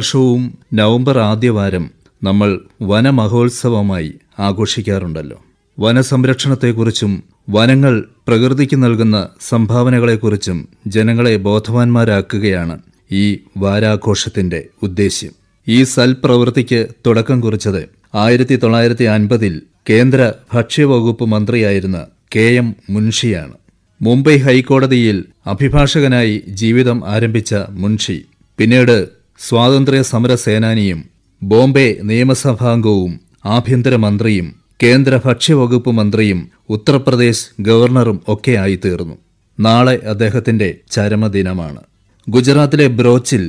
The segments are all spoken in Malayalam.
വർഷവും നവംബർ ആദ്യവാരം നമ്മൾ വനമഹോത്സവമായി ആഘോഷിക്കാറുണ്ടല്ലോ വനസംരക്ഷണത്തെക്കുറിച്ചും വനങ്ങൾ പ്രകൃതിക്ക് നൽകുന്ന സംഭാവനകളെക്കുറിച്ചും ജനങ്ങളെ ബോധവാന്മാരാക്കുകയാണ് ഈ വാരാഘോഷത്തിന്റെ ഉദ്ദേശ്യം ഈ സൽപ്രവൃത്തിക്ക് തുടക്കം കുറിച്ചത് ആയിരത്തി തൊള്ളായിരത്തി അൻപതിൽ കേന്ദ്ര ഭക്ഷ്യവകുപ്പ് മന്ത്രിയായിരുന്ന കെ എം മുൻഷിയാണ് മുംബൈ ഹൈക്കോടതിയിൽ അഭിഭാഷകനായി ജീവിതം ആരംഭിച്ച മുൻഷി പിന്നീട് സ്വാതന്ത്ര്യ സമര സേനാനിയും ബോംബെ നിയമസഭാംഗവും ആഭ്യന്തരമന്ത്രിയും കേന്ദ്ര ഭക്ഷ്യവകുപ്പ് മന്ത്രിയും ഉത്തർപ്രദേശ് ഗവർണറും ഒക്കെയായി തീർന്നു നാളെ അദ്ദേഹത്തിന്റെ ചരമദിനമാണ് ഗുജറാത്തിലെ ബ്രോച്ചിൽ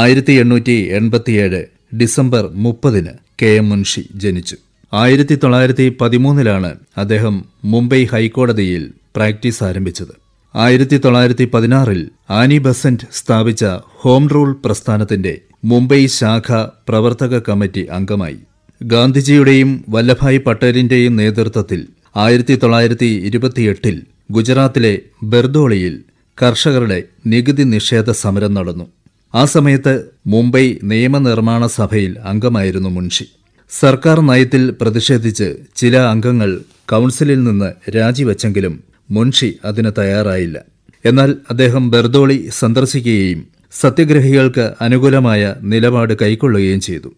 ആയിരത്തി എണ്ണൂറ്റി എൺപത്തിയേഴ് ഡിസംബർ മുപ്പതിന് കെ എം മുൻഷി ജനിച്ചു ആയിരത്തി തൊള്ളായിരത്തി പതിമൂന്നിലാണ് അദ്ദേഹം മുംബൈ ഹൈക്കോടതിയിൽ പ്രാക്ടീസ് ആരംഭിച്ചത് ആയിരത്തി തൊള്ളായിരത്തി പതിനാറിൽ ആനി ബസന്റ് സ്ഥാപിച്ച ഹോം റൂൾ പ്രസ്ഥാനത്തിന്റെ മുംബൈ ശാഖ പ്രവർത്തക കമ്മിറ്റി അംഗമായി ഗാന്ധിജിയുടെയും വല്ലഭായ് പട്ടേലിന്റെയും നേതൃത്വത്തിൽ ആയിരത്തി തൊള്ളായിരത്തി ഇരുപത്തിയെട്ടിൽ ഗുജറാത്തിലെ ബെർദോളിയിൽ കർഷകരുടെ നികുതി നിഷേധ സമരം നടന്നു ആ സമയത്ത് മുംബൈ നിയമനിർമ്മാണ സഭയിൽ അംഗമായിരുന്നു മുൻഷി സർക്കാർ നയത്തിൽ പ്രതിഷേധിച്ച് ചില അംഗങ്ങൾ കൌൺസിലിൽ നിന്ന് രാജിവച്ചെങ്കിലും മുൻഷി അതിന് തയ്യാറായില്ല എന്നാൽ അദ്ദേഹം ബെർദോളി സന്ദർശിക്കുകയും സത്യഗ്രഹികൾക്ക് അനുകൂലമായ നിലപാട് കൈക്കൊള്ളുകയും ചെയ്തു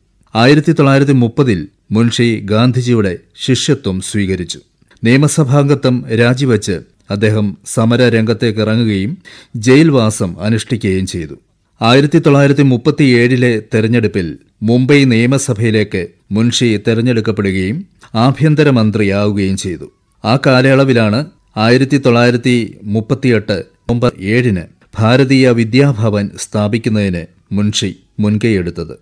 ആയിരത്തി തൊള്ളായിരത്തി മുപ്പതിൽ മുൻഷി ഗാന്ധിജിയുടെ ശിഷ്യത്വം സ്വീകരിച്ചു നിയമസഭാംഗത്വം രാജിവെച്ച് അദ്ദേഹം സമരരംഗത്തേക്ക് ഇറങ്ങുകയും ജയിൽവാസം അനുഷ്ഠിക്കുകയും ചെയ്തു ആയിരത്തി തൊള്ളായിരത്തി മുപ്പത്തിയേഴിലെ തെരഞ്ഞെടുപ്പിൽ മുംബൈ നിയമസഭയിലേക്ക് മുൻഷി തെരഞ്ഞെടുക്കപ്പെടുകയും ആഭ്യന്തരമന്ത്രിയാവുകയും ചെയ്തു ആ കാലയളവിലാണ് ആയിരത്തി തൊള്ളായിരത്തി മുപ്പത്തിയെട്ട് നവംബർ ഏഴിന് ഭാരതീയ വിദ്യാഭവൻ സ്ഥാപിക്കുന്നതിന് മുൻഷി മുൻകൈയെടുത്തത്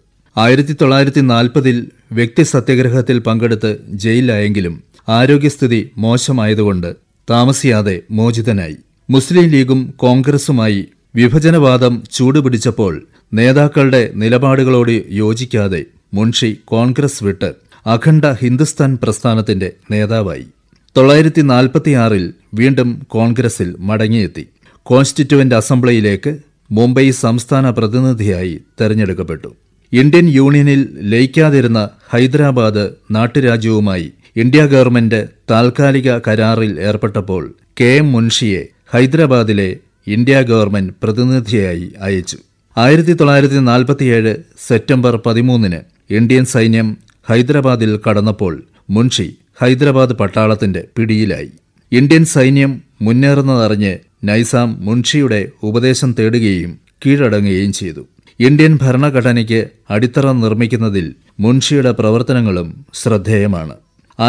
ആയിരത്തി തൊള്ളായിരത്തി നാൽപ്പതിൽ വ്യക്തി സത്യഗ്രഹത്തിൽ പങ്കെടുത്ത് ജയിലിലായെങ്കിലും ആരോഗ്യസ്ഥിതി മോശമായതുകൊണ്ട് താമസിയാതെ മോചിതനായി മുസ്ലിം ലീഗും കോൺഗ്രസുമായി വിഭജനവാദം ചൂടുപിടിച്ചപ്പോൾ നേതാക്കളുടെ നിലപാടുകളോട് യോജിക്കാതെ മുൻഷി കോൺഗ്രസ് വിട്ട് അഖണ്ഡ ഹിന്ദുസ്ഥാൻ പ്രസ്ഥാനത്തിന്റെ നേതാവായി തൊള്ളായിരത്തി നാൽപ്പത്തിയാറിൽ വീണ്ടും കോൺഗ്രസിൽ മടങ്ങിയെത്തി കോൺസ്റ്റിറ്റ്യുവന്റ് അസംബ്ലിയിലേക്ക് മുംബൈ സംസ്ഥാന പ്രതിനിധിയായി തെരഞ്ഞെടുക്കപ്പെട്ടു ഇന്ത്യൻ യൂണിയനിൽ ലയിക്കാതിരുന്ന ഹൈദരാബാദ് നാട്ടുരാജ്യവുമായി ഇന്ത്യ ഗവൺമെന്റ് താൽക്കാലിക കരാറിൽ ഏർപ്പെട്ടപ്പോൾ കെ എം മുൻഷിയെ ഹൈദരാബാദിലെ ഇന്ത്യ ഗവൺമെന്റ് പ്രതിനിധിയായി അയച്ചു ആയിരത്തി തൊള്ളായിരത്തി നാൽപ്പത്തിയേഴ് സെപ്റ്റംബർ പതിമൂന്നിന് ഇന്ത്യൻ സൈന്യം ഹൈദരാബാദിൽ കടന്നപ്പോൾ മുൻഷി ഹൈദരാബാദ് പട്ടാളത്തിന്റെ പിടിയിലായി ഇന്ത്യൻ സൈന്യം മുന്നേറുന്നതറിഞ്ഞ് നൈസാം മുൻഷിയുടെ ഉപദേശം തേടുകയും കീഴടങ്ങുകയും ചെയ്തു ഇന്ത്യൻ ഭരണഘടനയ്ക്ക് അടിത്തറ നിർമ്മിക്കുന്നതിൽ മുൻഷിയുടെ പ്രവർത്തനങ്ങളും ശ്രദ്ധേയമാണ്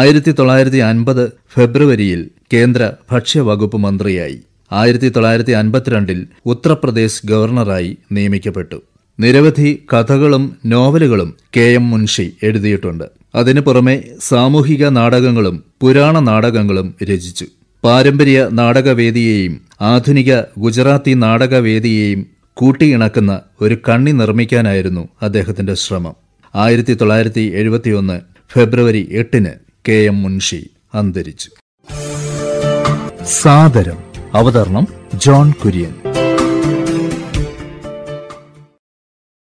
ആയിരത്തി തൊള്ളായിരത്തി അൻപത് ഫെബ്രുവരിയിൽ കേന്ദ്ര ഭക്ഷ്യവകുപ്പ് മന്ത്രിയായി ആയിരത്തി തൊള്ളായിരത്തി അൻപത്തിരണ്ടിൽ ഉത്തർപ്രദേശ് ഗവർണറായി നിയമിക്കപ്പെട്ടു നിരവധി കഥകളും നോവലുകളും കെ എം മുൻഷി എഴുതിയിട്ടുണ്ട് അതിനു പുറമെ സാമൂഹിക നാടകങ്ങളും പുരാണ നാടകങ്ങളും രചിച്ചു പാരമ്പര്യ നാടകവേദിയെയും ആധുനിക ഗുജറാത്തി നാടകവേദിയെയും കൂട്ടിയിണക്കുന്ന ഒരു കണ്ണി നിർമ്മിക്കാനായിരുന്നു അദ്ദേഹത്തിന്റെ ശ്രമം ആയിരത്തി തൊള്ളായിരത്തി എഴുപത്തിയൊന്ന് ഫെബ്രുവരി എട്ടിന് കെ എം മുൻഷി അന്തരിച്ചു സാദരം അവതരണം ജോൺ കുര്യൻ